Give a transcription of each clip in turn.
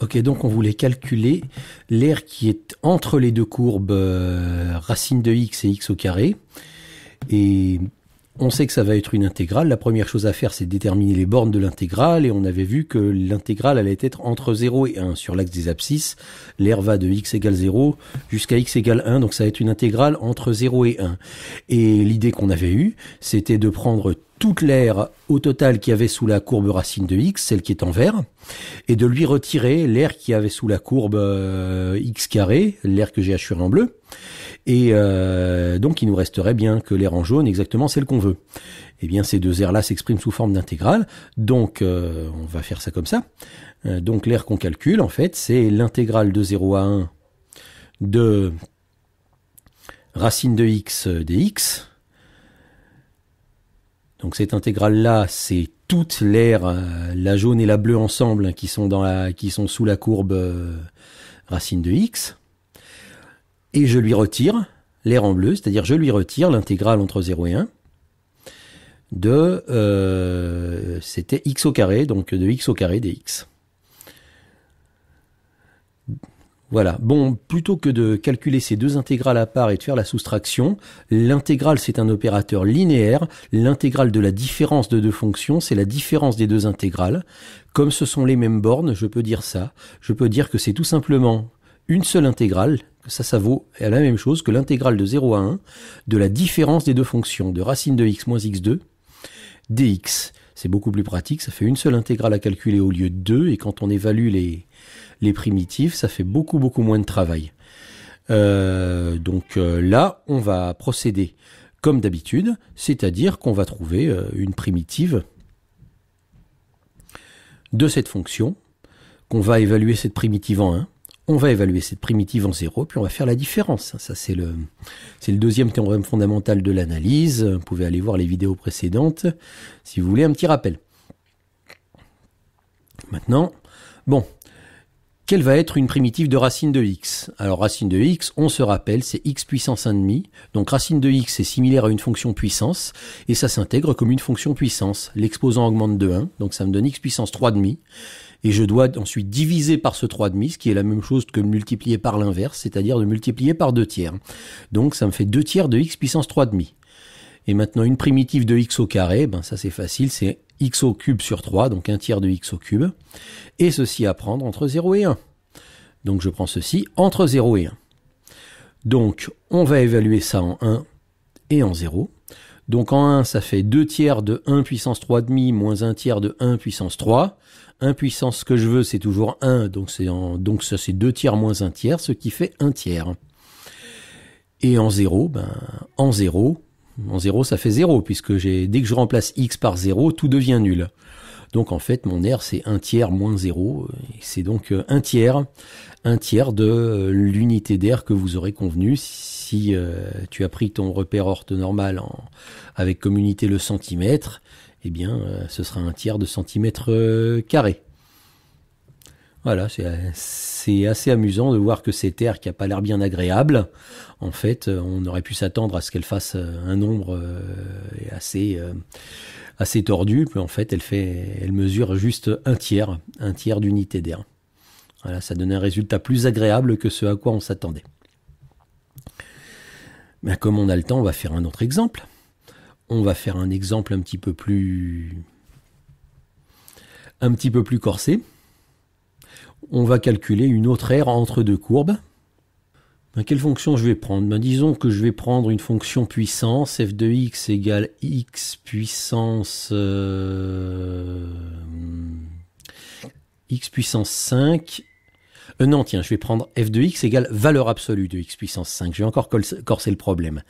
Ok, donc on voulait calculer l'air qui est entre les deux courbes euh, racine de x et x au carré. Et on sait que ça va être une intégrale. La première chose à faire, c'est déterminer les bornes de l'intégrale. Et on avait vu que l'intégrale allait être entre 0 et 1 sur l'axe des abscisses. l'air va de x égale 0 jusqu'à x égale 1. Donc ça va être une intégrale entre 0 et 1. Et l'idée qu'on avait eue, c'était de prendre toute l'air au total qu'il y avait sous la courbe racine de x, celle qui est en vert, et de lui retirer l'air qu'il y avait sous la courbe euh, x carré, l'air que j'ai hachuré en bleu. Et euh, donc il nous resterait bien que l'air en jaune, exactement celle qu'on veut. Eh bien ces deux airs là s'expriment sous forme d'intégrale, donc euh, on va faire ça comme ça. donc l'air qu'on calcule, en fait, c'est l'intégrale de 0 à 1 de racine de x dx donc cette intégrale-là, c'est toute l'air, euh, la jaune et la bleue ensemble, hein, qui sont, dans la, qui sont sous la courbe euh, racine de x. Et je lui retire l'air en bleu, c'est-à-dire je lui retire l'intégrale entre 0 et 1 de, euh, c'était x au carré, donc de x au carré dx. Voilà. Bon, plutôt que de calculer ces deux intégrales à part et de faire la soustraction, l'intégrale c'est un opérateur linéaire. L'intégrale de la différence de deux fonctions, c'est la différence des deux intégrales. Comme ce sont les mêmes bornes, je peux dire ça. Je peux dire que c'est tout simplement une seule intégrale, ça, ça vaut à la même chose que l'intégrale de 0 à 1 de la différence des deux fonctions de racine de x moins x2 dx. C'est beaucoup plus pratique, ça fait une seule intégrale à calculer au lieu de deux, et quand on évalue les, les ça fait beaucoup beaucoup moins de travail. Euh, donc euh, là, on va procéder comme d'habitude, c'est-à-dire qu'on va trouver euh, une primitive de cette fonction, qu'on va évaluer cette primitive en 1, on va évaluer cette primitive en zéro, puis on va faire la différence. Ça, c'est le, c'est le deuxième théorème fondamental de l'analyse. Vous pouvez aller voir les vidéos précédentes si vous voulez un petit rappel. Maintenant, bon, quelle va être une primitive de racine de x Alors racine de x, on se rappelle, c'est x puissance demi. Donc racine de x est similaire à une fonction puissance, et ça s'intègre comme une fonction puissance. L'exposant augmente de 1, donc ça me donne x puissance demi, et je dois ensuite diviser par ce demi, ce qui est la même chose que multiplier par l'inverse, c'est-à-dire de multiplier par 2 tiers. Donc ça me fait 2 tiers de x puissance 3,5. Et maintenant, une primitive de x au carré, ben ça c'est facile, c'est x au cube sur 3, donc 1 tiers de x au cube. Et ceci à prendre entre 0 et 1. Donc je prends ceci entre 0 et 1. Donc on va évaluer ça en 1 et en 0. Donc en 1, ça fait 2 tiers de 1 puissance 3,5 moins 1 tiers de 1 puissance 3. 1 puissance, ce que je veux, c'est toujours 1, donc, en, donc ça c'est 2 tiers moins 1 tiers, ce qui fait 1 tiers. Et en 0, ben, en 0, mon 0, ça fait 0, puisque dès que je remplace x par 0, tout devient nul. Donc en fait, mon R, c'est 1 tiers moins 0. C'est donc 1 euh, tiers, 1 tiers de euh, l'unité d'air que vous aurez convenu. Si euh, tu as pris ton repère normal en, avec comme unité le centimètre, eh bien, ce sera un tiers de centimètre carré. Voilà, c'est assez amusant de voir que cette terres qui a pas l'air bien agréable, en fait, euh, on aurait pu s'attendre à ce qu'elle fasse euh, un nombre euh, assez assez tordu, mais en fait, elle fait, elle mesure juste un tiers, un tiers d'unité d'air. Voilà, ça donne un résultat plus agréable que ce à quoi on s'attendait. Mais comme on a le temps, on va faire un autre exemple. On va faire un exemple un petit peu plus, un petit peu plus corsé on va calculer une autre aire entre deux courbes. Ben, quelle fonction je vais prendre ben, Disons que je vais prendre une fonction puissance, f de x égale x puissance euh, x puissance 5. Euh, non, tiens, je vais prendre f de x égale valeur absolue de x puissance 5. Je vais encore corser le problème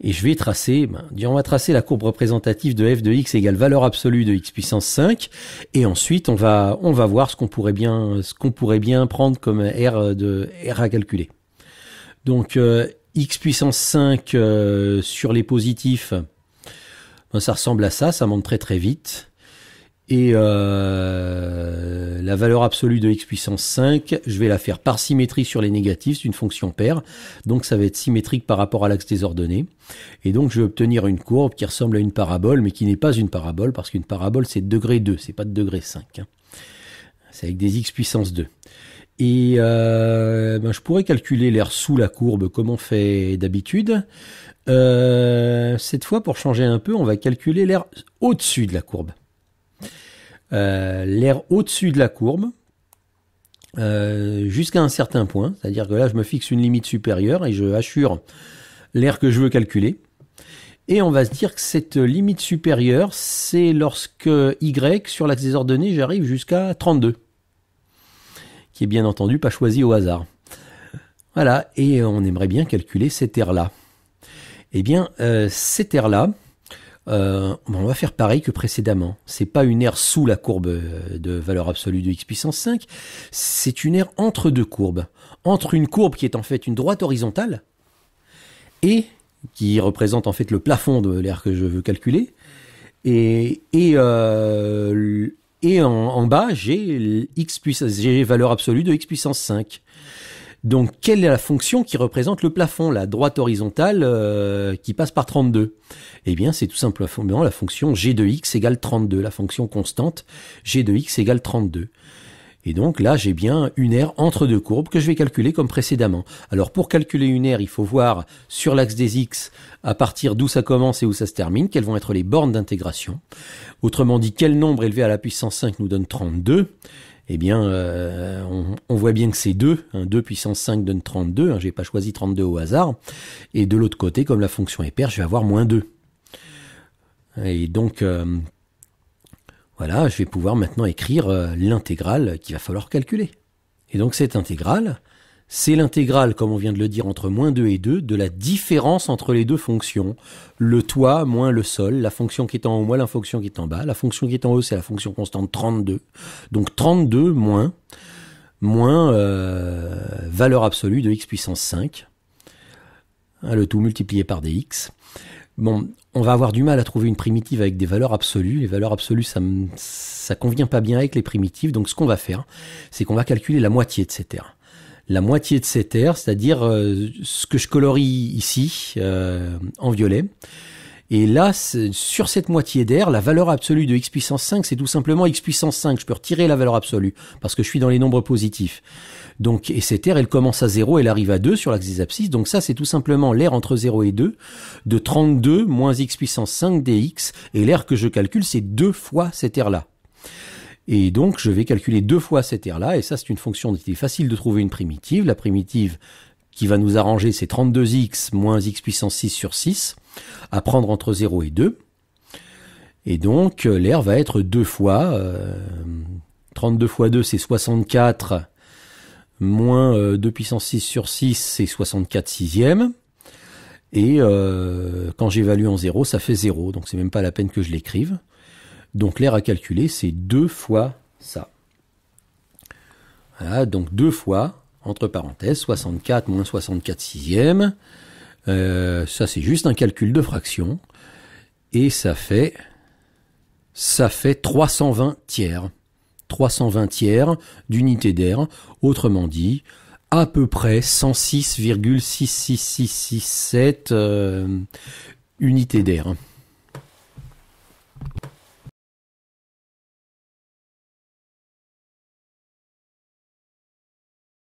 et je vais tracer, ben, on va tracer la courbe représentative de f de x égale valeur absolue de x puissance 5, et ensuite on va, on va voir ce qu'on pourrait bien, ce qu'on pourrait bien prendre comme r de r à calculer. Donc euh, x puissance 5 euh, sur les positifs, ben, ça ressemble à ça, ça monte très très vite. Et euh, la valeur absolue de x puissance 5, je vais la faire par symétrie sur les négatifs, c'est une fonction paire. Donc ça va être symétrique par rapport à l'axe des ordonnées. Et donc je vais obtenir une courbe qui ressemble à une parabole, mais qui n'est pas une parabole, parce qu'une parabole c'est degré 2, c'est pas de degré 5. Hein. C'est avec des x puissance 2. Et euh, ben, je pourrais calculer l'air sous la courbe comme on fait d'habitude. Euh, cette fois, pour changer un peu, on va calculer l'air au-dessus de la courbe. Euh, l'air au-dessus de la courbe, euh, jusqu'à un certain point. C'est-à-dire que là, je me fixe une limite supérieure et je assure l'air que je veux calculer. Et on va se dire que cette limite supérieure, c'est lorsque Y, sur la désordonnée j'arrive jusqu'à 32. Qui est bien entendu pas choisi au hasard. Voilà, et on aimerait bien calculer cet air-là. Eh bien, cette euh, cet air-là, euh, on va faire pareil que précédemment. C'est pas une aire sous la courbe euh, de valeur absolue de x puissance 5, c'est une aire entre deux courbes. Entre une courbe qui est en fait une droite horizontale et qui représente en fait le plafond de l'aire que je veux calculer. Et, et, euh, en, bas, j'ai x valeur absolue de x puissance 5. Donc quelle est la fonction qui représente le plafond, la droite horizontale euh, qui passe par 32 Eh bien c'est tout simplement la fonction g de x égale 32, la fonction constante g de x égale 32. Et donc là, j'ai bien une aire entre deux courbes que je vais calculer comme précédemment. Alors pour calculer une aire, il faut voir sur l'axe des x à partir d'où ça commence et où ça se termine, quelles vont être les bornes d'intégration. Autrement dit, quel nombre élevé à la puissance 5 nous donne 32 eh bien, euh, on, voit bien que c'est 2. 2 hein, puissance 5 donne 32. je n'ai pas choisi 32 au hasard. Et de l'autre côté, comme la fonction est paire, je vais avoir moins 2. Et donc, euh, voilà, je vais pouvoir maintenant écrire euh, l'intégrale qu'il va falloir calculer. Et donc, cette intégrale, c'est l'intégrale, comme on vient de le dire, entre moins 2 et 2, de la différence entre les deux fonctions. Le toit moins le sol, la fonction qui est en haut moins la fonction qui est en bas. La fonction qui est en haut, c'est la fonction constante 32. Donc 32 moins, moins euh, valeur absolue de x puissance 5. Hein, le tout multiplié par dx. Bon, on va avoir du mal à trouver une primitive avec des valeurs absolues. Les valeurs absolues, ça ne convient pas bien avec les primitives. Donc ce qu'on va faire, c'est qu'on va calculer la moitié de ces terres la moitié de ces air, c'est-à-dire euh, ce que je colorie ici euh, en violet. Et là, sur cette moitié d'air, la valeur absolue de x puissance 5, c'est tout simplement x puissance 5. Je peux retirer la valeur absolue parce que je suis dans les nombres positifs. Donc, et cette aire, elle commence à 0, elle arrive à 2 sur l'axe des abscisses. Donc ça, c'est tout simplement l'air entre 0 et 2 de 32 moins x puissance 5 dx. Et l'air que je calcule, c'est deux fois cette aire-là. Et donc, je vais calculer deux fois cet R-là, et ça, c'est une fonction est facile de trouver une primitive. La primitive qui va nous arranger, c'est 32x moins x puissance 6 sur 6, à prendre entre 0 et 2. Et donc, euh, l'air va être deux fois. 32 euh, fois 2, c'est 64. Moins 2 euh, puissance 6 sur 6, c'est 64 sixièmes. Et quand j'évalue en 0, ça fait 0. Donc, c'est même pas la peine que je l'écrive. Donc l'air à calculer, c'est 2 fois ça. Voilà, donc 2 fois, entre parenthèses, 64 moins 64 sixièmes. Euh, ça, c'est juste un calcul de fraction. Et ça fait, ça fait 320 tiers. 320 tiers d'unité d'air. Autrement dit, à peu près 106,66667 euh, unités d'air.